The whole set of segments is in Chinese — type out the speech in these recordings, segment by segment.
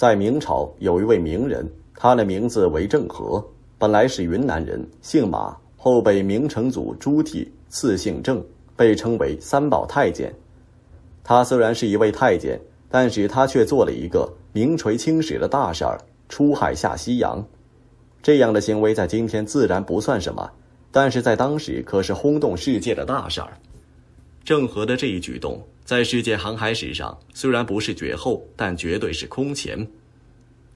在明朝，有一位名人，他的名字为郑和，本来是云南人，姓马，后被明成祖朱棣赐姓郑，被称为三宝太监。他虽然是一位太监，但是他却做了一个名垂青史的大事儿——出海下西洋。这样的行为在今天自然不算什么，但是在当时可是轰动世界的大事儿。郑和的这一举动。在世界航海史上，虽然不是绝后，但绝对是空前。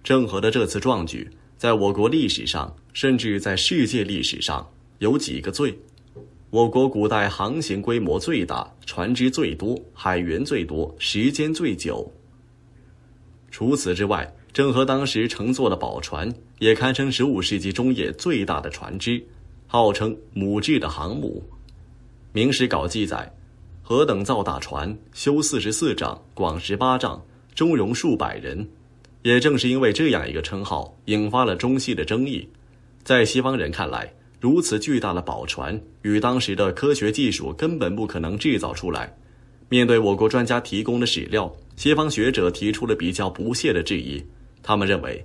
郑和的这次壮举，在我国历史上，甚至在世界历史上，有几个最？我国古代航行规模最大，船只最多，海员最多，时间最久。除此之外，郑和当时乘坐的宝船，也堪称15世纪中叶最大的船只，号称“母制”的航母。《明史稿》记载。何等造大船，修四十四丈，广十八丈，中容数百人。也正是因为这样一个称号，引发了中西的争议。在西方人看来，如此巨大的宝船与当时的科学技术根本不可能制造出来。面对我国专家提供的史料，西方学者提出了比较不屑的质疑。他们认为，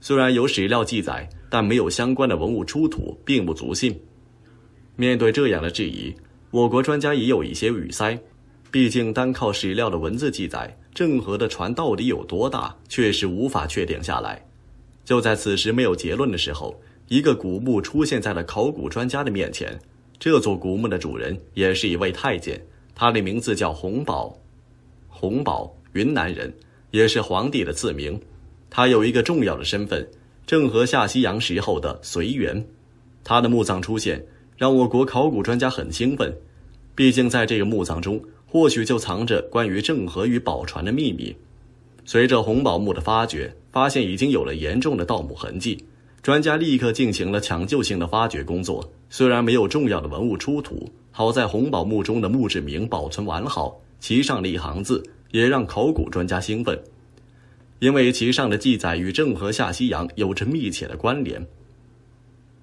虽然有史料记载，但没有相关的文物出土，并不足信。面对这样的质疑，我国专家也有一些语塞，毕竟单靠史料的文字记载，郑和的船到底有多大，确实无法确定下来。就在此时没有结论的时候，一个古墓出现在了考古专家的面前。这座古墓的主人也是一位太监，他的名字叫洪宝，洪宝，云南人，也是皇帝的赐名。他有一个重要的身份，郑和下西洋时候的随员。他的墓葬出现。让我国考古专家很兴奋，毕竟在这个墓葬中，或许就藏着关于郑和与宝船的秘密。随着红宝墓的发掘，发现已经有了严重的盗墓痕迹，专家立刻进行了抢救性的发掘工作。虽然没有重要的文物出土，好在红宝墓中的墓志铭保存完好，其上的一行字也让考古专家兴奋，因为其上的记载与郑和下西洋有着密切的关联。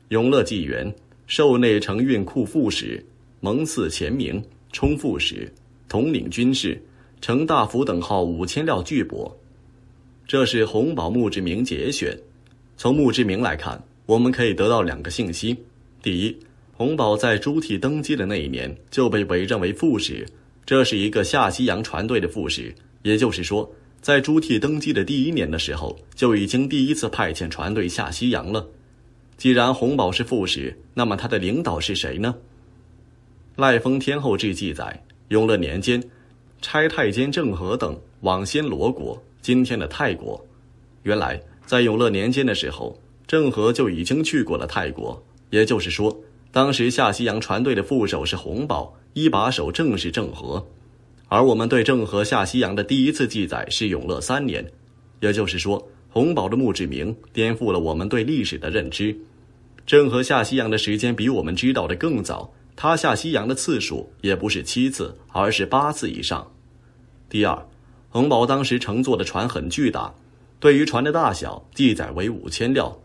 永乐纪元。受内承运库副使、蒙赐前名充副使、统领军事、承大夫等号五千料巨帛。这是洪宝墓志铭节选。从墓志铭来看，我们可以得到两个信息：第一，洪宝在朱棣登基的那一年就被委任为副使，这是一个下西洋船队的副使，也就是说，在朱棣登基的第一年的时候，就已经第一次派遣船队下西洋了。既然洪宝是副使，那么他的领导是谁呢？《赖封天后志》记载，永乐年间，差太监郑和等往暹罗国（今天的泰国）。原来，在永乐年间的时候，郑和就已经去过了泰国。也就是说，当时下西洋船队的副手是洪宝，一把手正是郑和。而我们对郑和下西洋的第一次记载是永乐三年，也就是说。洪堡的墓志铭颠覆了我们对历史的认知。郑和下西洋的时间比我们知道的更早，他下西洋的次数也不是七次，而是八次以上。第二，洪堡当时乘坐的船很巨大，对于船的大小记载为五千料。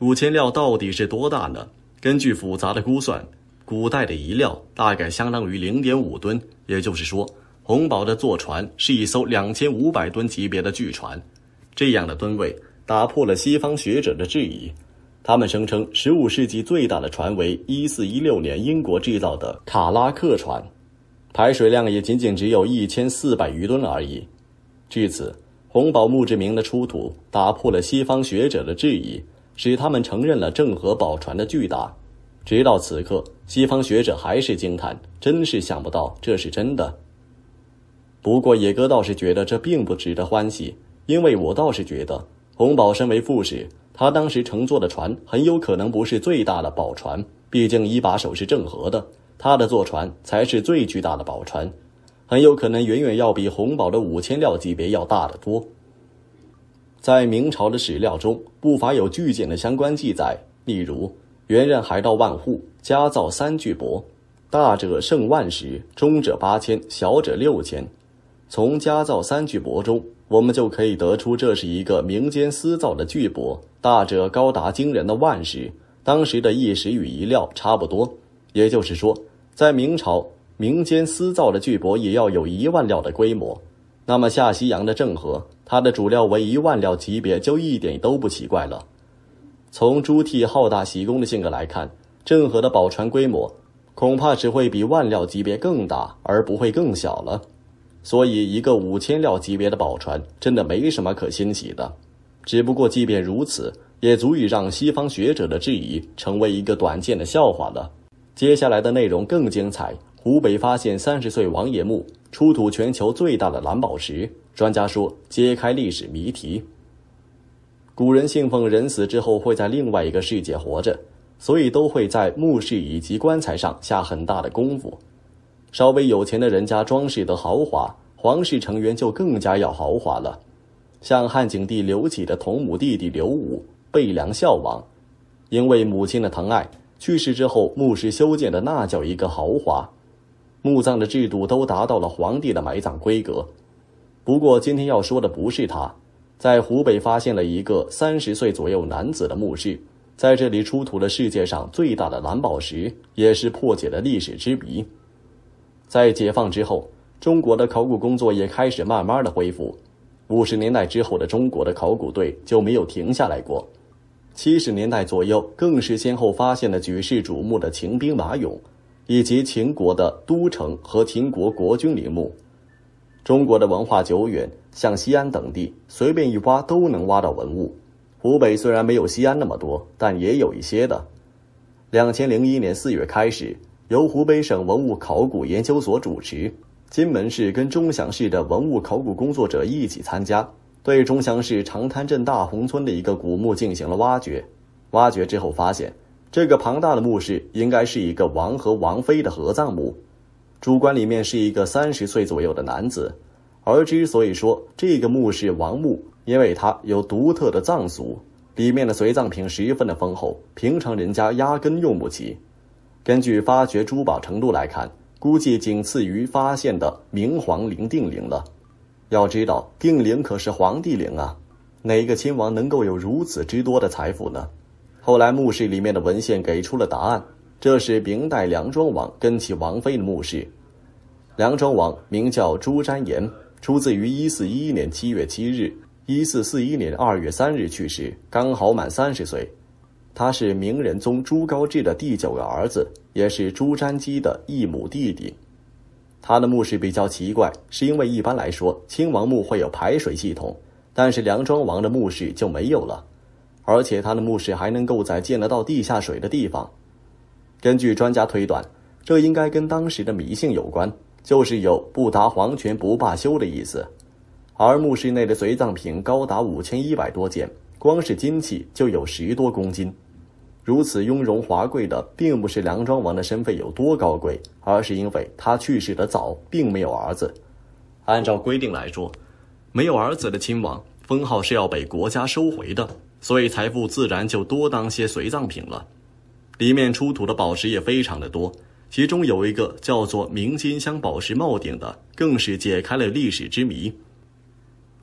五千料到底是多大呢？根据复杂的估算，古代的一料大概相当于零点五吨，也就是说，洪堡的坐船是一艘两千五百吨级别的巨船。这样的吨位打破了西方学者的质疑，他们声称十五世纪最大的船为一四一六年英国制造的卡拉克船，排水量也仅仅只有一千四百余吨而已。至此，红宝墓志铭的出土打破了西方学者的质疑，使他们承认了郑和宝船的巨大。直到此刻，西方学者还是惊叹：“真是想不到，这是真的。”不过，野哥倒是觉得这并不值得欢喜。因为我倒是觉得，洪宝身为副使，他当时乘坐的船很有可能不是最大的宝船。毕竟一把手是郑和的，他的坐船才是最巨大的宝船，很有可能远远要比洪宝的五千料级别要大得多。在明朝的史料中，不乏有巨舰的相关记载，例如“元任海盗万户家造三巨舶，大者胜万石，中者八千，小者六千。从家造三巨舶中。”我们就可以得出，这是一个民间私造的巨帛，大者高达惊人的万石。当时的一石与一料差不多，也就是说，在明朝，民间私造的巨帛也要有一万料的规模。那么下西洋的郑和，他的主料为一万料级别，就一点都不奇怪了。从朱棣好大喜功的性格来看，郑和的宝船规模，恐怕只会比万料级别更大，而不会更小了。所以，一个五千料级别的宝船真的没什么可欣喜的，只不过，即便如此，也足以让西方学者的质疑成为一个短见的笑话了。接下来的内容更精彩：湖北发现三十岁王爷墓，出土全球最大的蓝宝石，专家说揭开历史谜题。古人信奉人死之后会在另外一个世界活着，所以都会在墓室以及棺材上下很大的功夫。稍微有钱的人家装饰的豪华，皇室成员就更加要豪华了。像汉景帝刘启的同母弟弟刘武，贝梁孝王，因为母亲的疼爱，去世之后墓室修建的那叫一个豪华，墓葬的制度都达到了皇帝的埋葬规格。不过今天要说的不是他，在湖北发现了一个三十岁左右男子的墓室，在这里出土了世界上最大的蓝宝石，也是破解了历史之谜。在解放之后，中国的考古工作也开始慢慢的恢复。五十年代之后的中国的考古队就没有停下来过。七十年代左右，更是先后发现了举世瞩目的秦兵马俑，以及秦国的都城和秦国国君陵墓。中国的文化久远，像西安等地随便一挖都能挖到文物。湖北虽然没有西安那么多，但也有一些的。两千零一年四月开始。由湖北省文物考古研究所主持，荆门市跟钟祥市的文物考古工作者一起参加，对钟祥市长滩镇大红村的一个古墓进行了挖掘。挖掘之后发现，这个庞大的墓室应该是一个王和王妃的合葬墓。主棺里面是一个三十岁左右的男子，而之所以说这个墓是王墓，因为它有独特的葬俗，里面的随葬品十分的丰厚，平常人家压根用不起。根据发掘珠宝程度来看，估计仅次于发现的明皇陵定陵了。要知道，定陵可是皇帝陵啊，哪个亲王能够有如此之多的财富呢？后来墓室里面的文献给出了答案，这是明代梁庄王跟其王妃的墓室。梁庄王名叫朱瞻埏，出自于1411年7月7日，1441年2月3日去世，刚好满三十岁。他是明仁宗朱高炽的第九个儿子，也是朱瞻基的异母弟弟。他的墓室比较奇怪，是因为一般来说亲王墓会有排水系统，但是梁庄王的墓室就没有了。而且他的墓室还能够在见得到地下水的地方。根据专家推断，这应该跟当时的迷信有关，就是有不达皇权不罢休的意思。而墓室内的随葬品高达五千一百多件，光是金器就有十多公斤。如此雍容华贵的，并不是梁庄王的身份有多高贵，而是因为他去世的早，并没有儿子。按照规定来说，没有儿子的亲王封号是要被国家收回的，所以财富自然就多当些随葬品了。里面出土的宝石也非常的多，其中有一个叫做“明金镶宝石帽顶”的，更是解开了历史之谜。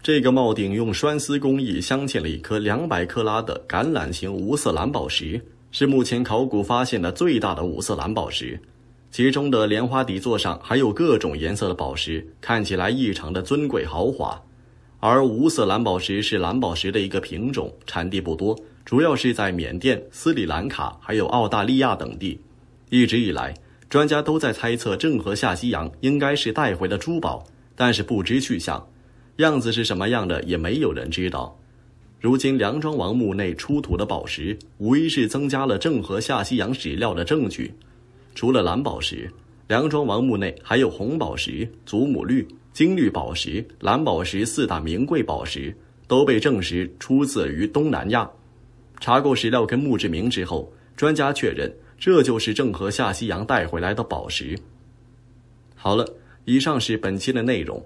这个帽顶用栓丝工艺镶嵌了一颗两百克拉的橄榄形无色蓝宝石。是目前考古发现的最大的五色蓝宝石，其中的莲花底座上还有各种颜色的宝石，看起来异常的尊贵豪华。而无色蓝宝石是蓝宝石的一个品种，产地不多，主要是在缅甸、斯里兰卡还有澳大利亚等地。一直以来，专家都在猜测郑和下西洋应该是带回的珠宝，但是不知去向，样子是什么样的也没有人知道。如今，梁庄王墓内出土的宝石，无疑是增加了郑和下西洋史料的证据。除了蓝宝石，梁庄王墓内还有红宝石、祖母绿、金绿宝石、蓝宝石四大名贵宝石，都被证实出自于东南亚。查过史料跟墓志铭之后，专家确认，这就是郑和下西洋带回来的宝石。好了，以上是本期的内容。